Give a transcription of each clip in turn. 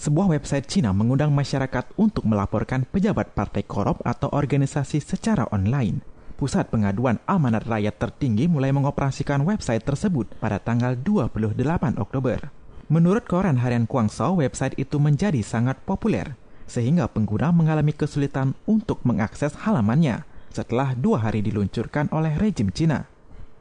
sebuah website Cina mengundang masyarakat untuk melaporkan pejabat partai korup atau organisasi secara online. Pusat Pengaduan Amanat Rakyat Tertinggi mulai mengoperasikan website tersebut pada tanggal 28 Oktober. Menurut koran harian Guangzhou, website itu menjadi sangat populer, sehingga pengguna mengalami kesulitan untuk mengakses halamannya setelah dua hari diluncurkan oleh rejim Cina.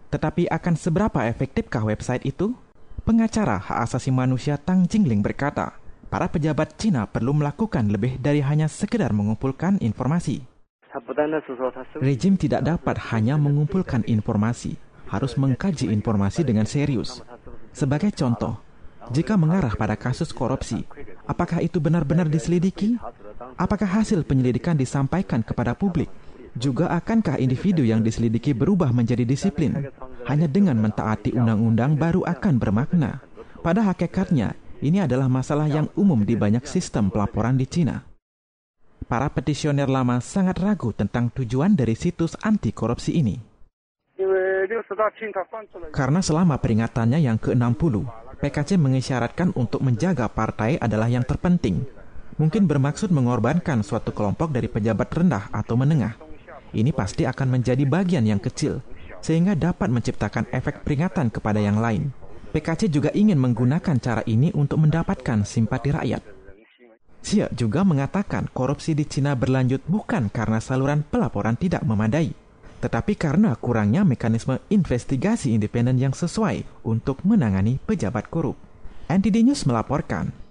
Tetapi akan seberapa efektifkah website itu? Pengacara hak asasi manusia Tang Jingling berkata, para pejabat Cina perlu melakukan lebih dari hanya sekedar mengumpulkan informasi. Rejim tidak dapat hanya mengumpulkan informasi, harus mengkaji informasi dengan serius. Sebagai contoh, jika mengarah pada kasus korupsi, apakah itu benar-benar diselidiki? Apakah hasil penyelidikan disampaikan kepada publik? Juga akankah individu yang diselidiki berubah menjadi disiplin? Hanya dengan mentaati undang-undang baru akan bermakna. Pada hakikatnya, ini adalah masalah yang umum di banyak sistem pelaporan di Cina. Para petisioner lama sangat ragu tentang tujuan dari situs anti korupsi ini. Karena selama peringatannya yang ke-60, PKC mengisyaratkan untuk menjaga partai adalah yang terpenting. Mungkin bermaksud mengorbankan suatu kelompok dari pejabat rendah atau menengah. Ini pasti akan menjadi bagian yang kecil, sehingga dapat menciptakan efek peringatan kepada yang lain. PKC juga ingin menggunakan cara ini untuk mendapatkan simpati rakyat. Xie juga mengatakan korupsi di Cina berlanjut bukan karena saluran pelaporan tidak memadai, tetapi karena kurangnya mekanisme investigasi independen yang sesuai untuk menangani pejabat korup. NTD News melaporkan.